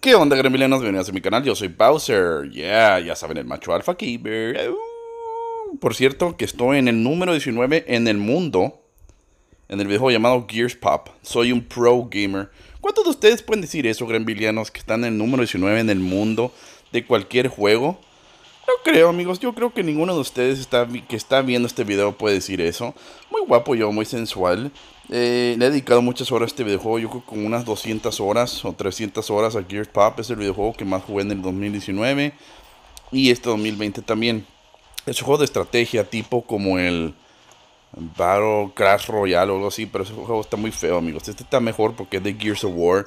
¿Qué onda, gremilianos? Bienvenidos a mi canal, yo soy Bowser. Yeah, ya saben, el macho alfa aquí. Uh. Por cierto, que estoy en el número 19 en el mundo, en el videojuego llamado Gears Pop. Soy un pro gamer. ¿Cuántos de ustedes pueden decir eso, gremilianos, que están en el número 19 en el mundo de cualquier juego? Yo creo, amigos. Yo creo que ninguno de ustedes está, que está viendo este video puede decir eso. Muy guapo yo, muy sensual. Eh, le he dedicado muchas horas a este videojuego. Yo creo que con unas 200 horas o 300 horas a Gears Pop. Es el videojuego que más jugué en el 2019 y este 2020 también. Es un juego de estrategia tipo como el Battle Crash Royale o algo así. Pero ese juego está muy feo, amigos. Este está mejor porque es de Gears of War.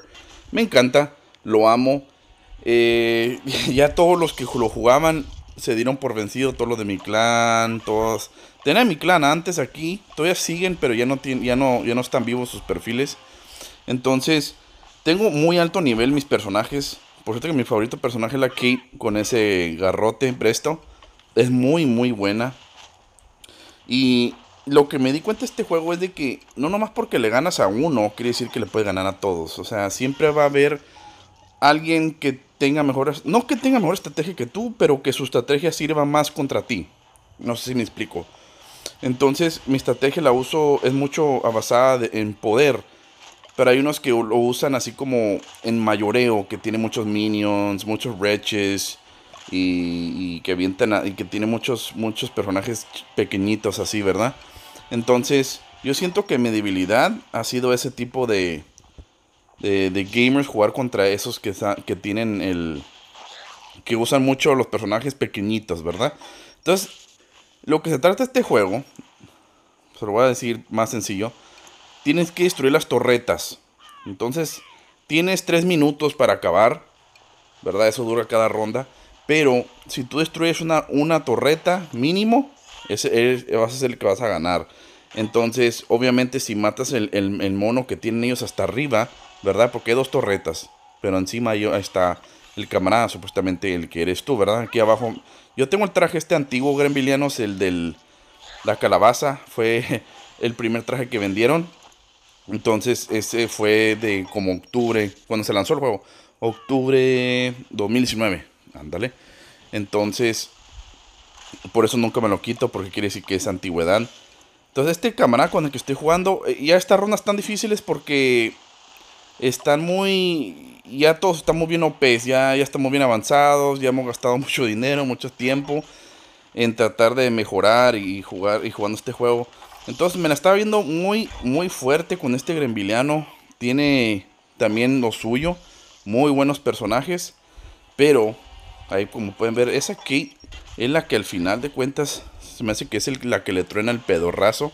Me encanta, lo amo. Eh, ya todos los que lo jugaban se dieron por vencido todos los de mi clan, todos. Tenía mi clan antes aquí, todavía siguen, pero ya no, tienen ya no, ya no están vivos sus perfiles. Entonces, tengo muy alto nivel mis personajes. Por cierto que mi favorito personaje es la Kate con ese garrote presto. Es muy, muy buena. Y lo que me di cuenta de este juego es de que no nomás porque le ganas a uno, quiere decir que le puedes ganar a todos. O sea, siempre va a haber alguien que tenga mejoras no que tenga mejor estrategia que tú, pero que su estrategia sirva más contra ti. No sé si me explico. Entonces, mi estrategia la uso, es mucho basada en poder. Pero hay unos que lo usan así como en mayoreo, que tiene muchos minions, muchos wretches. Y, que avientan y que tiene muchos, muchos personajes pequeñitos así, ¿verdad? Entonces, yo siento que mi debilidad ha sido ese tipo de, de, gamers jugar contra esos que, que tienen el... que usan mucho los personajes pequeñitos, ¿verdad? Entonces, lo que se trata de este juego, se lo voy a decir más sencillo, tienes que destruir las torretas. Entonces, tienes 3 minutos para acabar, ¿verdad? Eso dura cada ronda. Pero si tú destruyes una, una torreta mínimo, ese, vas a ser el que vas a ganar. Entonces, obviamente, si matas el, el, el, mono que tienen ellos hasta arriba, ¿verdad? Porque hay dos torretas, pero encima yo, está el camarada, supuestamente el que eres tú, ¿verdad? Aquí abajo. Yo tengo el traje este antiguo grembiliano, el del la calabaza, fue el primer traje que vendieron. Entonces, ese fue de como octubre, cuando se lanzó el juego, octubre 2019. Ándale. Entonces, por eso nunca me lo quito, porque quiere decir que es antigüedad. Entonces, este camarada con el que estoy jugando, Y eh, ya estas rondas tan difíciles porque están muy. Ya todos estamos bien OPs, e ya, ya estamos bien avanzados, ya hemos gastado mucho dinero, mucho tiempo en tratar de mejorar y jugar y jugando este juego. Entonces me la estaba viendo muy, muy fuerte con este Grenviliano. Tiene también lo suyo, muy buenos personajes. Pero, ahí como pueden ver, esa Kate es la que al final de cuentas se me hace que es la que le truena el pedorrazo.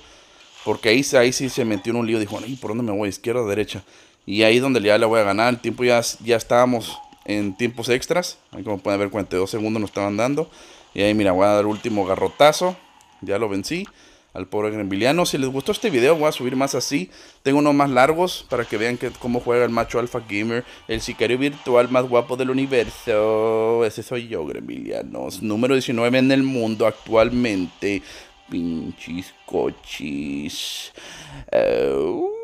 Porque ahí, ahí sí se metió en un lío. Dijo, y ¿por dónde me voy? ¿Izquierda o derecha? Y ahí donde ya le voy a ganar. El tiempo ya, ya estábamos en tiempos extras. como pueden ver, 42 segundos nos estaban dando. Y ahí, mira, voy a dar el último garrotazo. Ya lo vencí al pobre gremiliano, Si les gustó este video, voy a subir más así. Tengo unos más largos para que vean que, cómo juega el macho alfa gamer, el sicario virtual más guapo del universo. Ese soy yo, gremilianos Número 19 en el mundo actualmente. Pinches cochis. Eh,